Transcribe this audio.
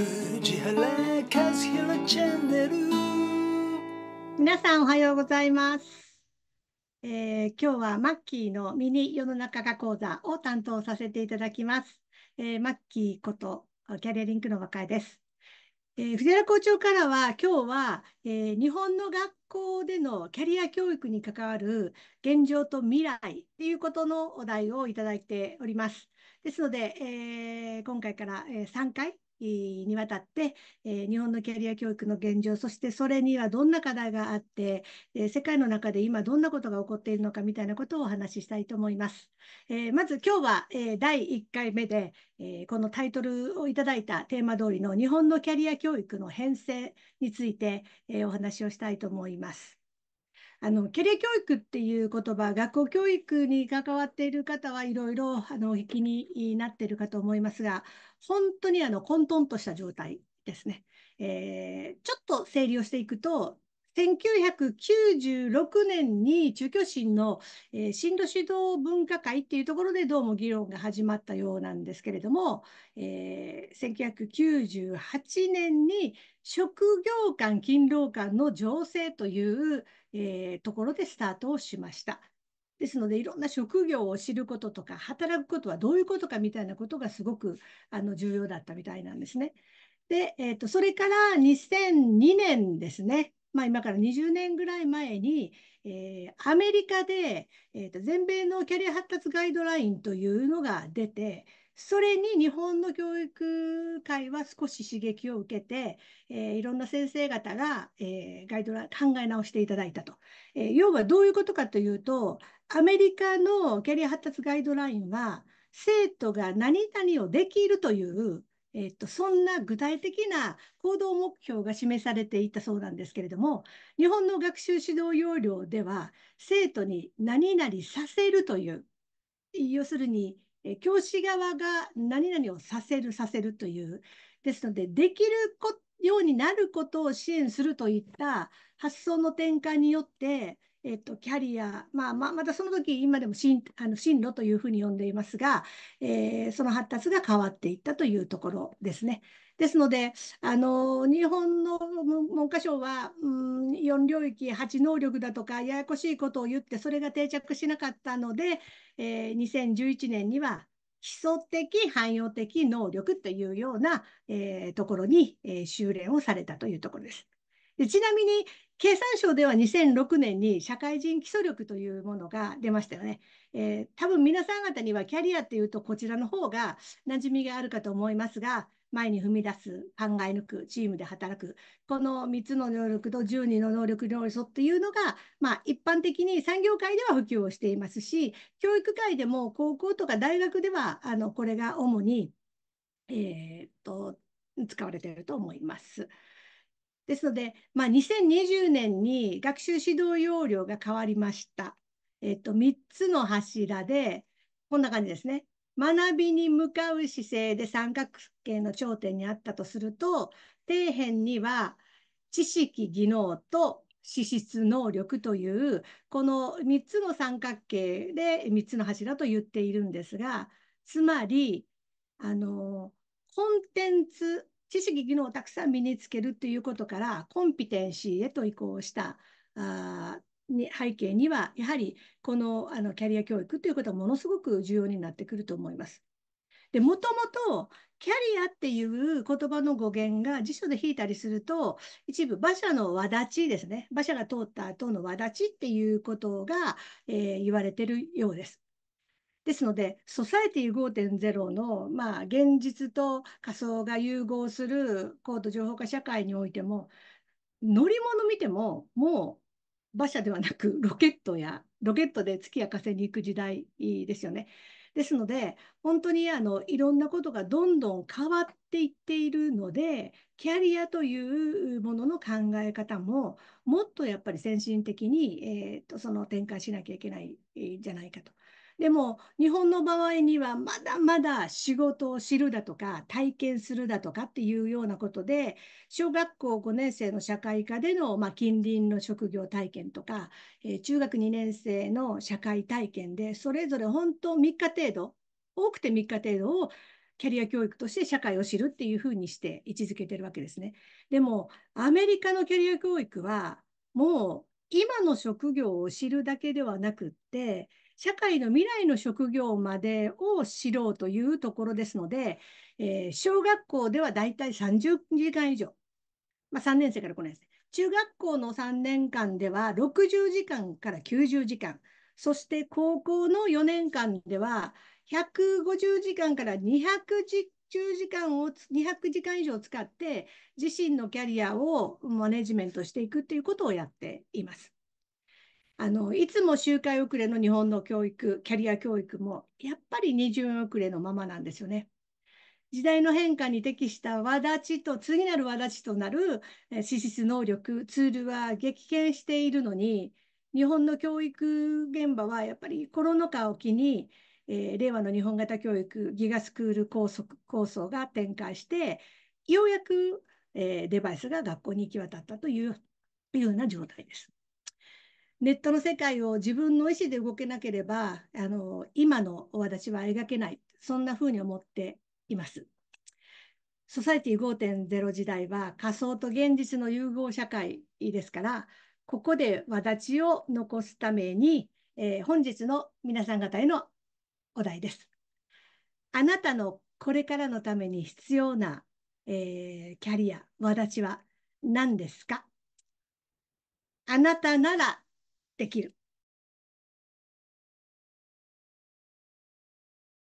皆さんおはようございます、えー、今日はマッキーのミニ世の中が講座を担当させていただきます、えー、マッキーことキャリアリンクの若いですえー、藤原校長からは今日は、えー、日本の学校でのキャリア教育に関わる現状と未来っていうことのお題をいただいております。ですので、えー、今回から、え3回にわたって、え日本のキャリア教育の現状、そしてそれにはどんな課題があって、え世界の中で今どんなことが起こっているのかみたいなことをお話ししたいと思います。えまず今日は、え第1回目で、えこのタイトルをいただいたテーマ通りの日本のキャリア教育の編成について、えお話をしたいと思います。あのキャリア教育っていう言葉学校教育に関わっている方はいろいろあの気になっているかと思いますが本当にあの混沌とした状態ですね、えー、ちょっと整理をしていくと1996年に中教審の、えー、進路指導分科会っていうところでどうも議論が始まったようなんですけれども、えー、1998年に職業間勤労間の情勢というえー、ところでスタートをしました。ですので、いろんな職業を知ることとか、働くことはどういうことかみたいなことがすごくあの重要だったみたいなんですね。で、えーと、それから2002年ですね、まあ、今から20年ぐらい前に、えー、アメリカで、えーと、と全米のキャリア発達ガイドラインというのが出て、それに日本の教育界は少し刺激を受けて、えー、いろんな先生方が、えー、ガイドライン考え直していただいたと、えー、要はどういうことかというと、アメリカのキャリア発達ガイドラインは、生徒が何々をできるという、えっと、そんな具体的な行動目標が示されていたそうなんですけれども、日本の学習指導要領では、生徒に何々させるという、要するに、え教師側が何々をさせるさせるという、ですので、できるようになることを支援するといった発想の転換によって、えっと、キャリア、まあ、まあ、またその時、今でも進あの進路というふうに呼んでいますが、えー、その発達が変わっていったというところですね。ですので、あの、日本の文科省は、うん、4領域、8能力だとか、ややこしいことを言って、それが定着しなかったので、えー、2011年には、基礎的、汎用的能力というような、えー、ところに、えー、修練をされたというところです。でちなみに経産省では2006年に社会人基礎力というものが出ましたよね。えー、多分皆さん方にはキャリアっていうとこちらの方が馴染みがあるかと思いますが、前に踏み出す、考え抜く、チームで働く、この3つの能力と12の能力要素っていうのが、まあ一般的に産業界では普及をしていますし、教育界でも高校とか大学では、あの、これが主に、えー、っと、使われていると思います。ですので、まあ、2020年に学習指導要領が変わりました。えっと、3つの柱で、こんな感じですね。学びに向かう姿勢で三角形の頂点にあったとすると、底辺には知識、技能と資質、能力という、この3つの三角形で3つの柱と言っているんですが、つまり、あの、コンテンツ知識、技能をたくさん身につけるということから、コンピテンシーへと移行したあに背景には、やはりこのあのキャリア教育ということはものすごく重要になってくると思います。で、もともと、キャリアっていう言葉の語源が辞書で引いたりすると、一部馬車の輪立ちですね。馬車が通った後の輪立ちっていうことが、えー、言われてるようです。ですので、ソサエティ5.0の、まあ、現実と仮想が融合する高度情報化社会においても、乗り物見ても、もう馬車ではなくロケットや、ロケットで月や火星に行く時代ですよね。ですので、本当にあのいろんなことがどんどん変わっていっているので、キャリアというものの考え方も、もっとやっぱり先進的に、えーと、その展開しなきゃいけないんじゃないかと。でも日本の場合にはまだまだ仕事を知るだとか体験するだとかっていうようなことで小学校5年生の社会科での、まあ、近隣の職業体験とか、えー、中学2年生の社会体験でそれぞれ本当3日程度多くて3日程度をキャリア教育として社会を知るっていうふうにして位置づけてるわけですね。でもアメリカのキャリア教育はもう今の職業を知るだけではなくって社会の未来の職業までを知ろうというところですので、えー、小学校ではだいたい30時間以上、まあ、3年生から5年生、中学校の3年間では60時間から90時間、そして高校の4年間では150時間から2時10時間を200時間以上使って自身のキャリアをマネジメントしていくということをやっています。あの、いつも周回遅れの日本の教育、キャリア教育も、やっぱり二巡遅れのままなんですよね。時代の変化に適した輪立ちと、次なる輪立ちとなる資質能力、ツールは激減しているのに、日本の教育現場はやっぱりコロナ禍を機に、えー、令和の日本型教育ギガスクール構想構想が展開して、ようやく、えー、デバイスが学校に行き渡ったというような状態です。ネットの世界を自分の意思で動けなければ、あの今の私は描けない、そんなふうに思っています。ソサイティ5.0時代は仮想と現実の融合社会ですから、ここで私を残すために、えー、本日の皆さん方へのお題です。あなたのこれからのために必要な、えー、キャリア、私は何ですかあなたならできる。